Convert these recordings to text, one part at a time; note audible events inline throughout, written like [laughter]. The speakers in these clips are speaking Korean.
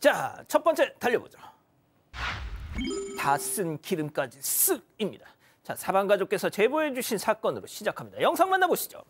자, 첫 번째 달려보죠. 다 쓴 기름까지 쓱입니다. 자, 사방가족께서 제보해 주신 사건으로 시작합니다. 영상 만나보시죠.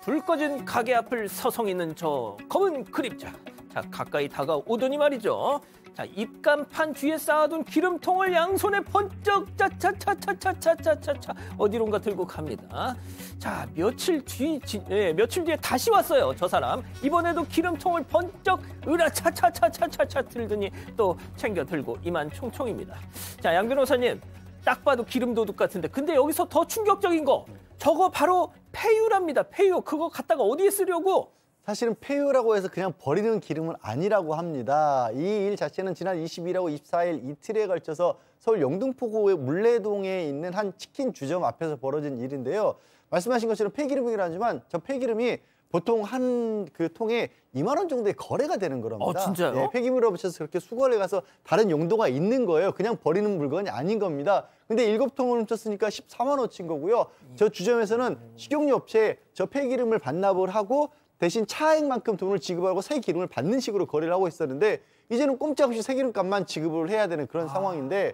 불 꺼진 가게 앞을 서성이는 저 검은 그림자. 자, 가까이 다가오더니 말이죠. 자, 입간판 뒤에 쌓아둔 기름통을 양손에 번쩍 차차차차차차차차 어디론가 들고 갑니다. 자, 며칠 뒤 지, 예, 며칠 뒤에 다시 왔어요. 저 사람. 이번에도 기름통을 번쩍 으라차차차차차차 들더니 또 챙겨 들고 이만 총총입니다. 자, 양 변호사님. 딱 봐도 기름 도둑 같은데 근데 여기서 더 충격적인 거 저거 바로 폐유랍니다. 폐유 그거 갖다가 어디에 쓰려고 사실은 폐유라고 해서 그냥 버리는 기름은 아니라고 합니다. 이 일 자체는 지난 22일하고 24일 이틀에 걸쳐서 서울 영등포구의 물레동에 있는 한 치킨 주점 앞에서 벌어진 일인데요. 말씀하신 것처럼 폐기름이긴 하지만 저 폐기름이 보통 한 그 통에 2만 원 정도의 거래가 되는 거랍니다. 어, 진짜요? 예, 폐기물을 붙여서 그렇게 수거를 해 가서 다른 용도가 있는 거예요. 그냥 버리는 물건이 아닌 겁니다. 근데 일곱 통을 훔쳤으니까 14만 원 치인 거고요. 저 주점에서는 식용유 업체에 저 폐기름을 반납을 하고 대신 차액만큼 돈을 지급하고 새 기름을 받는 식으로 거래를 하고 있었는데 이제는 꼼짝없이 새 기름값만 지급을 해야 되는 그런 아... 상황인데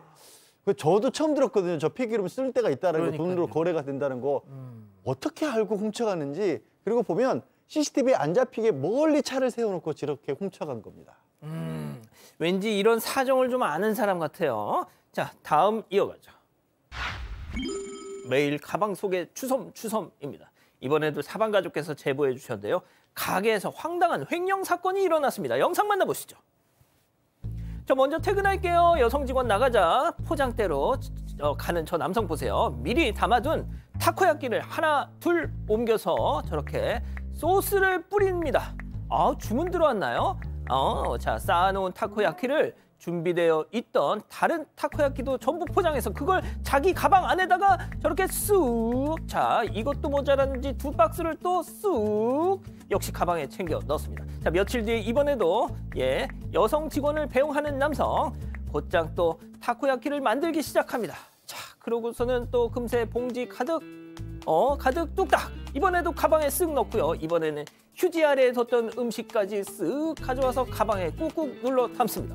그 저도 처음 들었거든요. 저 폐기름 쓸 때가 있다는 라 돈으로 거래가 된다는 거 음... 어떻게 알고 훔쳐가는지 그리고 보면 CCTV에 안 잡히게 멀리 차를 세워놓고 저렇게 훔쳐간 겁니다. 음, 왠지 이런 사정을 좀 아는 사람 같아요. 자, 다음 이어가죠. 매일 가방 속에 추섬 추섬입니다. 이번에도 사방가족께서 제보해 주셨는데요. 가게에서 황당한 횡령 사건이 일어났습니다. 영상 만나보시죠. 저 먼저 퇴근할게요. 여성 직원 나가자 포장대로 어, 가는 저 남성 보세요. 미리 담아둔 타코야끼를 하나 둘 옮겨서 저렇게 소스를 뿌립니다. 아 주문 들어왔나요? 어, 자 쌓아놓은 타코야키를 준비되어 있던 다른 타코야끼도 전부 포장해서 그걸 자기 가방 안에다가 저렇게 쑥 자 이것도 모자란지 두 박스를 또 쑥 역시 가방에 챙겨 넣었습니다 자 며칠 뒤에 이번에도 예 여성 직원을 배웅하는 남성 곧장 또타코야끼를 만들기 시작합니다 자 그러고서는 또 금세 봉지 가득 어 가득 뚝딱 이번에도 가방에 쓱 넣고요 이번에는 휴지 아래에 뒀던 음식까지 쓱 가져와서 가방에 꾹꾹 눌러 담습니다.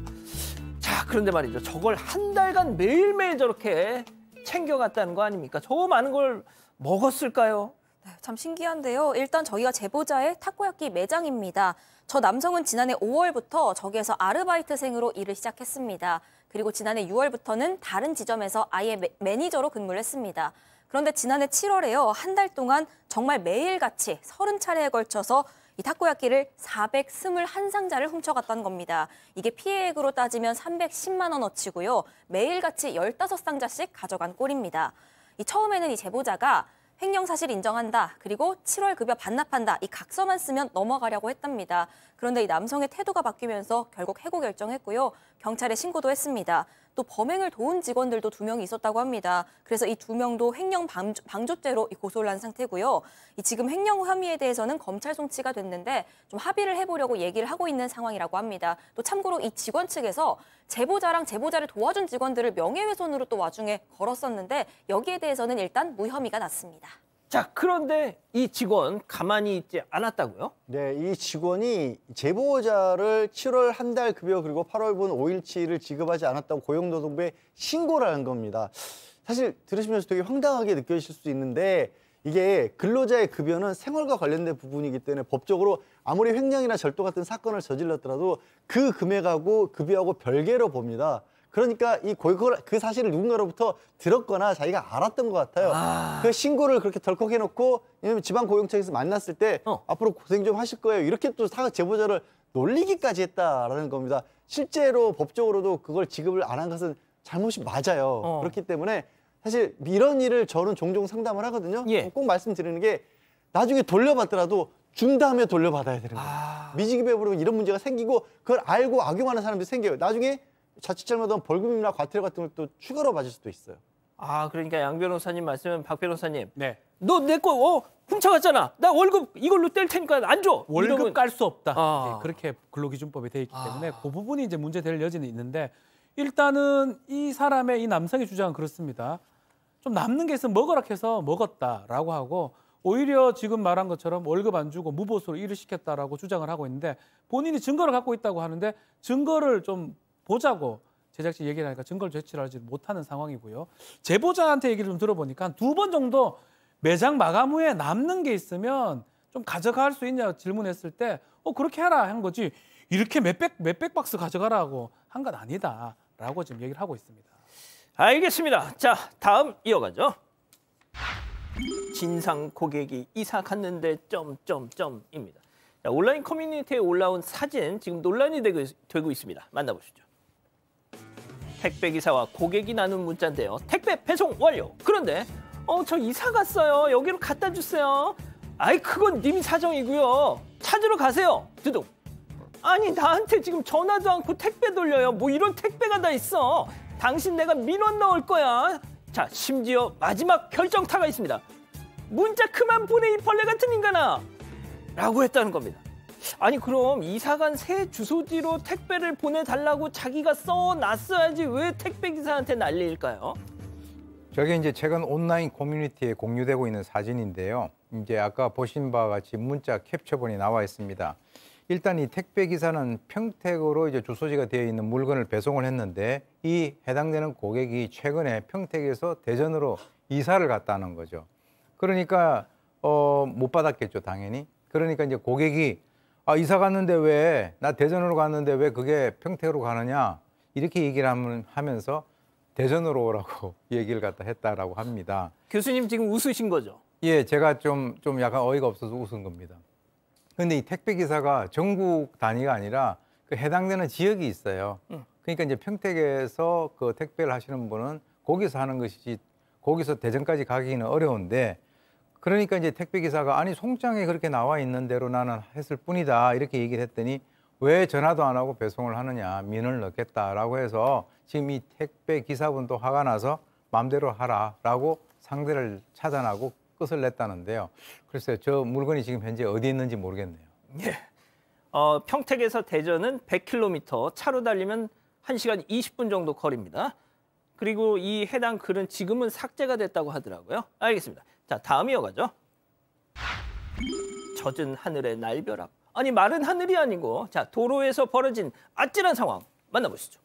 자, 그런데 말이죠. 저걸 한 달간 매일매일 저렇게 챙겨갔다는 거 아닙니까? 저 많은 걸 먹었을까요? 네, 참 신기한데요. 일단 저희가 제보자의 타코야끼 매장입니다. 저 남성은 지난해 5월부터 저기에서 아르바이트생으로 일을 시작했습니다. 그리고 지난해 6월부터는 다른 지점에서 아예 매, 매니저로 근무를 했습니다. 그런데 지난해 7월에요. 한 달 동안 정말 매일같이 30차례에 걸쳐서 이 타코야끼를 421상자를 훔쳐갔다는 겁니다. 이게 피해액으로 따지면 310만 원어치고요. 매일같이 15상자씩 가져간 꼴입니다. 이 처음에는 이 제보자가 횡령 사실 인정한다. 그리고 7월 급여 반납한다. 이 각서만 쓰면 넘어가려고 했답니다. 그런데 이 남성의 태도가 바뀌면서 결국 해고 결정했고요. 경찰에 신고도 했습니다. 또 범행을 도운 직원들도 두 명이 있었다고 합니다. 그래서 이 두 명도 횡령 방조죄로 고소를 한 상태고요. 지금 횡령 혐의에 대해서는 검찰 송치가 됐는데 좀 합의를 해보려고 얘기를 하고 있는 상황이라고 합니다. 또 참고로 이 직원 측에서 제보자랑 제보자를 도와준 직원들을 명예훼손으로 또 와중에 걸었었는데 여기에 대해서는 일단 무혐의가 났습니다. 자, 그런데 이 직원 가만히 있지 않았다고요? 네, 이 직원이 제보자를 7월 한 달 급여 그리고 8월분 5일치를 지급하지 않았다고 고용노동부에 신고를 한 겁니다. 사실 들으시면서 되게 황당하게 느껴질실수 있는데 이게 근로자의 급여는 생활과 관련된 부분이기 때문에 법적으로 아무리 횡령이나 절도 같은 사건을 저질렀더라도 그 금액하고 급여하고 별개로 봅니다. 그러니까 이 그걸, 그 사실을 누군가로부터 들었거나 자기가 알았던 것 같아요. 아... 그 신고를 그렇게 덜컥 해놓고 왜냐면 지방 고용청에서 만났을 때 어. 앞으로 고생 좀 하실 거예요. 이렇게 또 사, 제보자를 놀리기까지 했다라는 겁니다. 실제로 법적으로도 그걸 지급을 안 한 것은 잘못이 맞아요. 어. 그렇기 때문에 사실 이런 일을 저는 종종 상담을 하거든요. 예. 꼭 말씀드리는 게 나중에 돌려받더라도 준 다음에 돌려받아야 되는 거예요. 아... 미지급여부면 이런 문제가 생기고 그걸 알고 악용하는 사람들이 생겨요. 나중에 자칫 잘못하면 벌금이나 과태료 같은 걸 또 추가로 받을 수도 있어요. 아 그러니까 양 변호사님 말씀은 박 변호사님. 네. 너 내거 어, 훔쳐갔잖아. 나 월급 이걸로 뗄 테니까 안 줘. 월급 이 깔수 없다. 아. 네, 그렇게 근로기준법에 돼 있기 아. 때문에 그 부분이 이제 문제될 여지는 있는데 일단은 이 사람의 이 남성의 주장은 그렇습니다. 좀 남는 게 있으면 먹어라 해서 먹었다라고 하고 오히려 지금 말한 것처럼 월급 안 주고 무보수로 일을 시켰다라고 주장을 하고 있는데 본인이 증거를 갖고 있다고 하는데 증거를 좀 보자고 제작진 얘기를 하니까 증거를 제출하지 못하는 상황이고요. 제보자한테 얘기를 좀 들어보니까 두 번 정도 매장 마감 후에 남는 게 있으면 좀 가져갈 수 있냐 질문했을 때 어, 그렇게 해라 한 거지 이렇게 몇 백 몇 백 박스 가져가라고 한 건 아니다라고 지금 얘기를 하고 있습니다. 알겠습니다. 자 다음 이어가죠. 진상 고객이 이사 갔는데 점점점입니다. 온라인 커뮤니티에 올라온 사진 지금 논란이 되고, 되고 있습니다. 만나보시죠. 택배기사와 고객이 나눈 문자인데요. 택배 배송 완료. 그런데 어저 이사 갔어요. 여기로 갖다 주세요. 아이 그건 님 사정이고요. 찾으러 가세요. 두둥. 아니 나한테 지금 전화도 않고 택배 돌려요. 뭐 이런 택배가 다 있어. 당신 내가 민원 넣을 거야. 자 심지어 마지막 결정타가 있습니다. 문자 그만 보내 이 벌레 같은 인간아. 라고 했다는 겁니다. 아니 그럼 이사간 새 주소지로 택배를 보내달라고 자기가 써놨어야지 왜 택배 기사한테 난리일까요? 저게 이제 최근 온라인 커뮤니티에 공유되고 있는 사진인데요. 이제 아까 보신 바와 같이 문자 캡처본이 나와 있습니다. 일단 이 택배 기사는 평택으로 이제 주소지가 되어 있는 물건을 배송을 했는데 이 해당되는 고객이 최근에 평택에서 대전으로 이사를 갔다는 거죠. 그러니까 어, 못 받았겠죠, 당연히. 그러니까 이제 고객이 아, 이사 갔는데 왜, 나 대전으로 갔는데 왜 그게 평택으로 가느냐. 이렇게 얘기를 하면서 대전으로 오라고 [laughs] 얘기를 갖다 했다라고 합니다. 교수님 지금 웃으신 거죠? 예, 제가 좀, 좀 약간 어이가 없어서 웃은 겁니다. 근데 이 택배 기사가 전국 단위가 아니라 그 해당되는 지역이 있어요. 그러니까 이제 평택에서 그 택배를 하시는 분은 거기서 하는 것이지 거기서 대전까지 가기는 어려운데 그러니까 이제 택배 기사가 아니 송장에 그렇게 나와 있는 대로 나는 했을 뿐이다 이렇게 얘기를 했더니 왜 전화도 안 하고 배송을 하느냐 민을 넣겠다라고 해서 지금 이 택배 기사분도 화가 나서 맘대로 하라라고 상대를 찾아나고 끝을 냈다는데요. 글쎄요, 저 물건이 지금 현재 어디 있는지 모르겠네요. 예. 어, 평택에서 대전은 100km, 차로 달리면 1시간 20분 정도 거리입니다. 그리고 이 해당 글은 지금은 삭제가 됐다고 하더라고요. 알겠습니다. 자, 다음 이어가죠. 젖은 하늘의 날벼락. 아니, 마른 하늘이 아니고 자, 도로에서 벌어진 아찔한 상황 만나보시죠.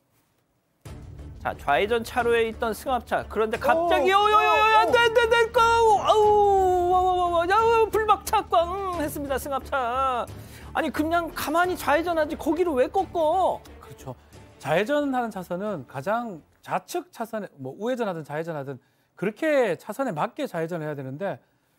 자, 좌회전 차로에 있던 승합차. 그런데 갑자기 어여여여 안돼 안돼 안돼 아우 아우 아우 불박차 꽝 했습니다. 승합차. 아니, 그냥 가만히 좌회전하지 거기를 왜 꺾어? 그렇죠. 좌회전하는 차선은 가장 좌측 차선에 뭐 우회전하든 좌회전하든 그렇게 차선에 맞게 좌회전 해야 되는데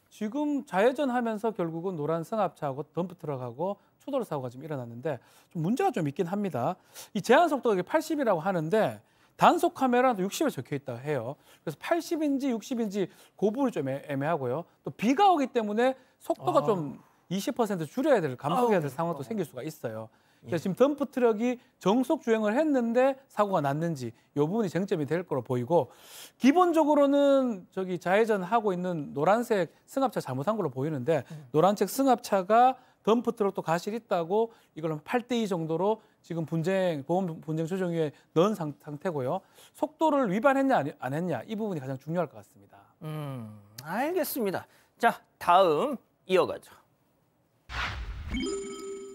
지금 좌회전하면서 결국은 노란 승앞차하고 덤프트럭하고 추돌 사고가 지금 일어났는데 좀 문제가 좀 있긴 합니다. 이 제한 속도가 80이라고 하는데 단속 카메라도 60에 적혀 있다 해요. 그래서 80인지 60인지 고부를 그좀 애매하고요. 또 비가 오기 때문에 속도가 아. 좀20% 줄여야 될 감속해야 될 상황도 생길 수가 있어요. 그 지금 덤프 트럭이 정속 주행을 했는데 사고가 났는지 이 부분이 쟁점이 될 거로 보이고 기본적으로는 저기 좌회전 하고 있는 노란색 승합차 잘못한 걸로 보이는데 음. 노란색 승합차가 덤프 트럭도 가실 있다고 이걸 8대2 정도로 지금 분쟁 보험 분쟁 조정위에 넣은 상, 태고요 속도를 위반했냐 안 했냐 이 부분이 가장 중요할 것 같습니다. 음, 알겠습니다. 자, 다음 이어가죠.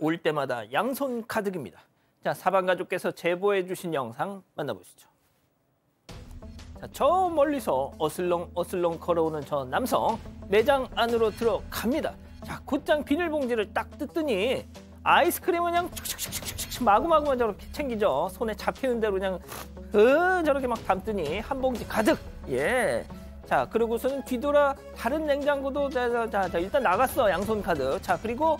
올 때마다 양손 가득입니다. 자, 사방가족께서 제보해 주신 영상 만나보시죠. 자, 저 멀리서 어슬렁 어슬렁 걸어오는 저 남성 매장 안으로 들어갑니다. 자, 곧장 비닐봉지를 딱 뜯더니 아이스크림은 그냥 축축축축축 마구마구만 저렇게 챙기죠. 손에 잡히는 대로 그냥 으 저렇게 막 담더니 한 봉지 가득. 예. 자, 그리고서는 뒤돌아 다른 냉장고도 자, 자, 자, 일단 나갔어. 양손 가득. 자, 그리고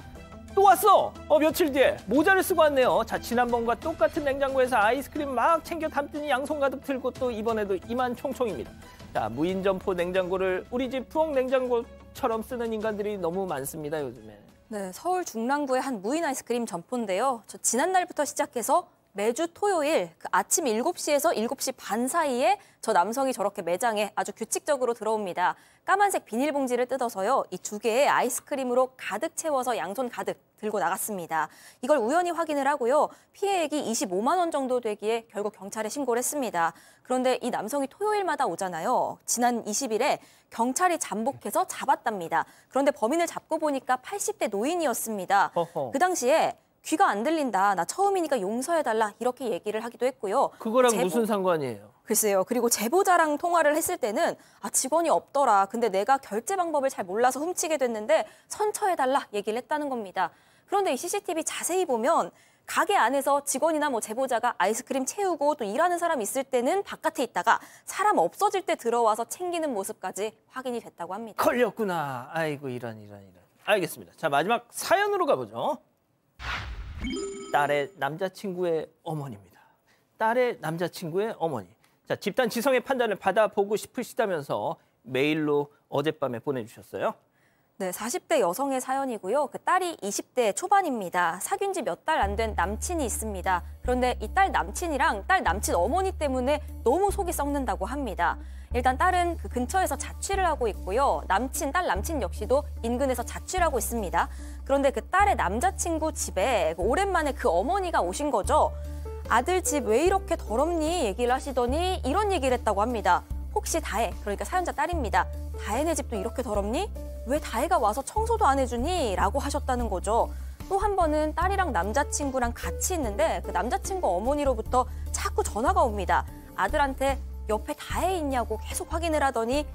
또 왔어! 어, 며칠 뒤에 모자를 쓰고 왔네요. 자, 지난번과 똑같은 냉장고에서 아이스크림 막 챙겨 담더니 양손 가득 들고 또 이번에도 이만 총총입니다. 자, 무인점포 냉장고를 우리 집 부엌 냉장고처럼 쓰는 인간들이 너무 많습니다, 요즘에. 네, 서울 중랑구의 한 무인 아이스크림 점포인데요. 저 지난날부터 시작해서 매주 토요일 그 아침 7시에서 7시 반 사이에 저 남성이 저렇게 매장에 아주 규칙적으로 들어옵니다. 까만색 비닐봉지를 뜯어서요. 이 두 개의 아이스크림으로 가득 채워서 양손 가득 들고 나갔습니다. 이걸 우연히 확인을 하고요. 피해액이 25만 원 정도 되기에 결국 경찰에 신고를 했습니다. 그런데 이 남성이 토요일마다 오잖아요. 지난 20일에 경찰이 잠복해서 잡았답니다. 그런데 범인을 잡고 보니까 80대 노인이었습니다. 그 당시에 귀가 안 들린다, 나 처음이니까 용서해달라 이렇게 얘기를 하기도 했고요. 그거랑 제보... 무슨 상관이에요? 글쎄요. 그리고 제보자랑 통화를 했을 때는 아 직원이 없더라. 근데 내가 결제 방법을 잘 몰라서 훔치게 됐는데 선처해달라 얘기를 했다는 겁니다. 그런데 이 CCTV 자세히 보면 가게 안에서 직원이나 뭐 제보자가 아이스크림 채우고 또 일하는 사람 있을 때는 바깥에 있다가 사람 없어질 때 들어와서 챙기는 모습까지 확인이 됐다고 합니다. 걸렸구나. 아이고 이런 이런 이런. 알겠습니다. 자 마지막 사연으로 가보죠. 딸의 남자친구의 어머니입니다. 딸의 남자친구의 어머니. 자, 집단 지성의 판단을 받아보고 싶으시다면서 메일로 어젯밤에 보내주셨어요. 네, 40대 여성의 사연이고요. 그 딸이 20대 초반입니다. 사귄 지 몇 달 안 된 남친이 있습니다. 그런데 이 딸 남친이랑 딸 남친 어머니 때문에 너무 속이 썩는다고 합니다. 일단 딸은 그 근처에서 자취를 하고 있고요. 남친, 딸 남친 역시도 인근에서 자취를 하고 있습니다. 그런데 그 딸의 남자친구 집에 그 오랜만에 그 어머니가 오신 거죠. 아들 집 왜 이렇게 더럽니 얘기를 하시더니 이런 얘기를 했다고 합니다. 혹시 다혜, 그러니까 사연자 딸입니다. 다혜네 집도 이렇게 더럽니? 왜 다혜가 와서 청소도 안 해주니? 라고 하셨다는 거죠. 또 한 번은 딸이랑 남자친구랑 같이 있는데 그 남자친구 어머니로부터 자꾸 전화가 옵니다. 아들한테 옆에 다혜 있냐고 계속 확인을 하더니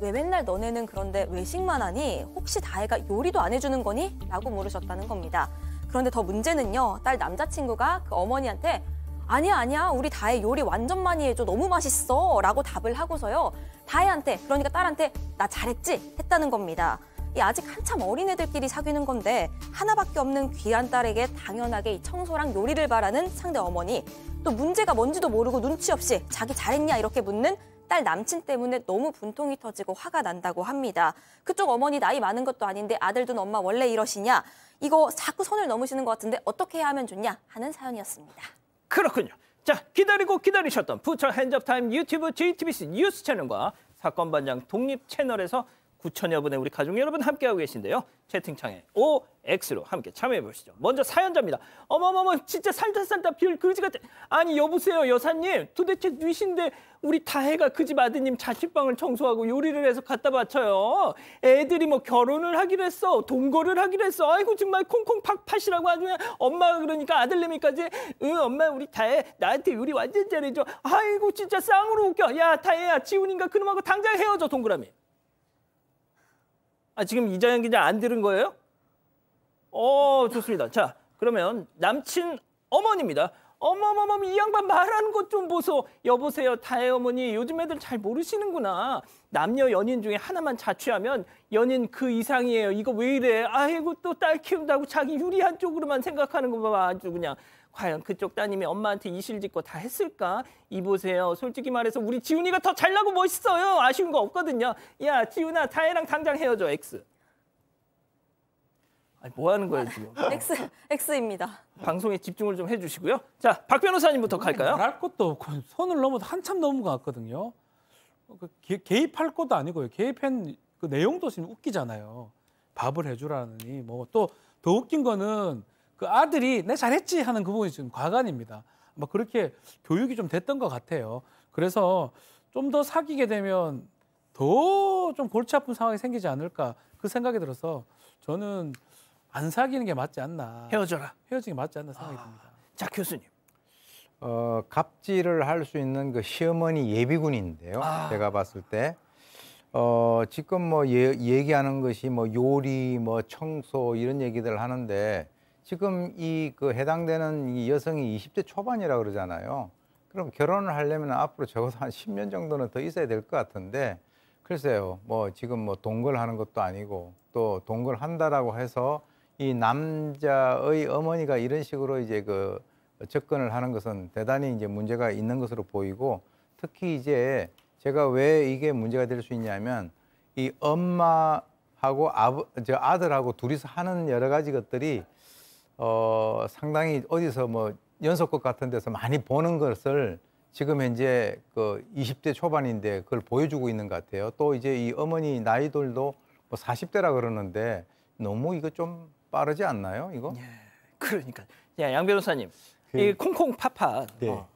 왜 맨날 너네는 그런데 외식만 하니? 혹시 다혜가 요리도 안 해주는 거니? 라고 물으셨다는 겁니다. 그런데 더 문제는요. 딸 남자친구가 그 어머니한테 아니야 아니야 우리 다혜 요리 완전 많이 해줘 너무 맛있어 라고 답을 하고서요. 다혜한테 그러니까 딸한테 나 잘했지? 했다는 겁니다. 이 아직 한참 어린 애들끼리 사귀는 건데 하나밖에 없는 귀한 딸에게 당연하게 이 청소랑 요리를 바라는 상대 어머니 또 문제가 뭔지도 모르고 눈치 없이 자기 잘했냐 이렇게 묻는 딸 남친 때문에 너무 분통이 터지고 화가 난다고 합니다. 그쪽 어머니 나이 많은 것도 아닌데 아들 둔 엄마 원래 이러시냐 이거 자꾸 선을 넘으시는 것 같은데 어떻게 해야 하면 좋냐 하는 사연이었습니다. 그렇군요. 자 기다리고 기다리셨던 부처 핸즈업타임 유튜브 JTBC 뉴스 채널과 사건 반장 독립 채널에서 9천여 분의 우리 가족 여러분 함께하고 계신데요. 채팅창에 OX로 함께 참여해 보시죠. 먼저 사연자입니다. 어머머머 진짜 살다 살다 빌 그지 같아. 아니 여보세요 여사님 도대체 뉘신데 우리 다혜가 그 집 아드님 자취방을 청소하고 요리를 해서 갖다 바쳐요. 애들이 뭐 결혼을 하기로 했어. 동거를 하기로 했어. 아이고 정말 콩콩 팍팥이라고 아주 그냥 엄마가 그러니까 아들내미까지 응 엄마 우리 다혜 나한테 요리 완전 잘해줘. 아이고 진짜 쌍으로 웃겨. 야 다혜야 지훈인가 그놈하고 당장 헤어져 동그라미. 아, 지금 이자영 기자 안 들은 거예요? 어, 좋습니다. 자, 그러면 남친 어머니입니다. 어머머머 이 양반 말하는 것 좀 보소. 여보세요 다혜 어머니 요즘 애들 잘 모르시는구나. 남녀 연인 중에 하나만 자취하면 연인 그 이상이에요. 이거 왜 이래. 아이고 또 딸 키운다고 자기 유리한 쪽으로만 생각하는 거 봐. 아주 그냥. 과연 그쪽 따님이 엄마한테 이실직고 다 했을까? 이보세요. 솔직히 말해서 우리 지훈이가 더 잘나고 멋있어요. 아쉬운 거 없거든요. 야 지훈아 다혜랑 당장 헤어져 엑스. 아니 뭐 하는 거예요 지금? [laughs] X X입니다. 방송에 집중을 좀 해주시고요. 자박 변호사님부터 갈까요? 할 것도 없고 선을 넘어 한참 넘어갔거든요. 그 개입할 것도 아니고요. 개입한 그 내용도 지금 웃기잖아요. 밥을 해주라느니 뭐 또 더 웃긴 거는 그 아들이 내 잘했지 하는 그 부분이 지금 과간입니다. 막 뭐 그렇게 교육이 좀 됐던 것 같아요. 그래서 좀 더 사귀게 되면 더 좀 골치 아픈 상황이 생기지 않을까 그 생각이 들어서 저는 안 사귀는 게 맞지 않나. 헤어져라. 헤어지는 게 맞지 않나 생각이 아, 듭니다. 자 교수님. 어, 갑질을 할 수 있는 그 시어머니 예비군인데요. 아. 제가 봤을 때. 어, 지금 뭐 예, 얘기하는 것이 뭐 요리, 뭐 청소 이런 얘기들 하는데 지금 이 그 해당되는 이 여성이 20대 초반이라 그러잖아요. 그럼 결혼을 하려면 앞으로 적어도 한 10년 정도는 더 있어야 될 것 같은데 글쎄요. 뭐 지금 뭐 동거를 하는 것도 아니고 또 동거를 한다라고 해서 이 남자의 어머니가 이런 식으로 이제 그 접근을 하는 것은 대단히 이제 문제가 있는 것으로 보이고 특히 이제 제가 왜 이게 문제가 될 수 있냐면 이 엄마하고 아버, 저 아들하고 둘이서 하는 여러 가지 것들이 어, 상당히 어디서 뭐 연속극 같은 데서 많이 보는 것을 지금 현재 그 20대 초반인데 그걸 보여주고 있는 것 같아요. 또 이제 이 어머니 나이들도 뭐 40대라 그러는데 너무 이거 좀 빠르지 않나요, 이거? 예, 그러니까. 야, 양 변호사님. 그... 이 콩콩 파파. 네. 어.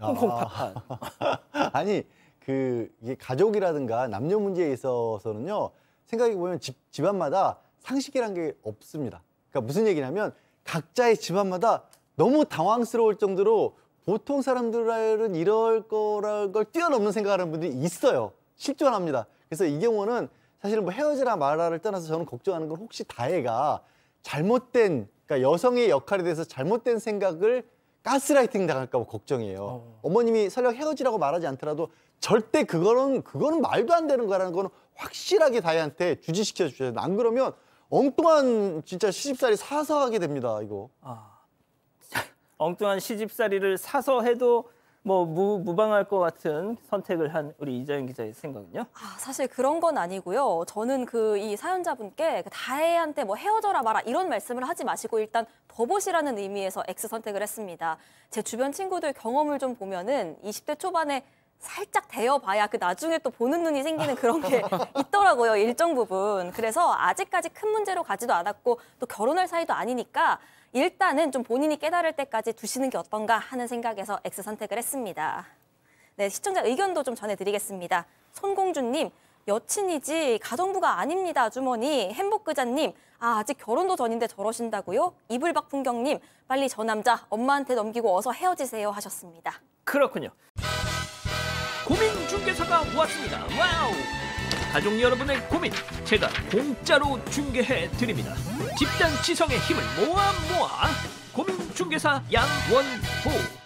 콩콩 파파. 아... [laughs] 아니, 그 이게 가족이라든가 남녀 문제에 있어서는요. 생각해 보면 집 집안마다 상식이란 게 없습니다. 그러니까 무슨 얘기냐면 각자의 집안마다 너무 당황스러울 정도로 보통 사람들은 이럴 거랄 걸 뛰어넘는 생각하는 분들이 있어요. 실존합니다. 그래서 이 경우는 사실은 뭐 헤어지라 말아를 떠나서 저는 걱정하는 건 혹시 다혜가 잘못된 그러니까 여성의 역할에 대해서 잘못된 생각을 가스라이팅 당할까 봐 걱정이에요. 어. 머님이 설령 헤어지라고 말하지 않더라도 절대 그거는 그거는 말도 안 되는 거라는 거는 확실하게 다이한테 주지시켜 주셔야 돼. 안 그러면 엉뚱한 진짜 시집살이 사서 하게 됩니다. 이거. 아. [laughs] 엉뚱한 시집살이를 사서 해도 뭐 무, 무방할 것 같은 선택을 한 우리 이자영 기자의 생각은요? 아, 사실 그런 건 아니고요. 저는 그 이 사연자분께 그 다혜한테 뭐 헤어져라 마라 이런 말씀을 하지 마시고 일단 더 보시라는 의미에서 X 선택을 했습니다. 제 주변 친구들 경험을 좀 보면은 20대 초반에 살짝 데여봐야 그 나중에 또 보는 눈이 생기는 그런 게 [laughs] 있더라고요, 일정 부분. 그래서 아직까지 큰 문제로 가지도 않았고 또 결혼할 사이도 아니니까 일단은 좀 본인이 깨달을 때까지 두시는 게 어떤가 하는 생각에서 X 선택을 했습니다. 네, 시청자 의견도 좀 전해드리겠습니다. 손공주님, 여친이지 가정부가 아닙니다, 주머니 햄버그자님, 아, 아직 결혼도 전인데 저러신다고요? 이불박풍경님, 빨리 저 남자 엄마한테 넘기고 어서 헤어지세요 하셨습니다. 그렇군요. 고민 중개사가 왔습니다. 와우! 가족 여러분의 고민 제가 공짜로 중개해드립니다 집단 지성의 힘을 모아 모아 고민 중개사 양원호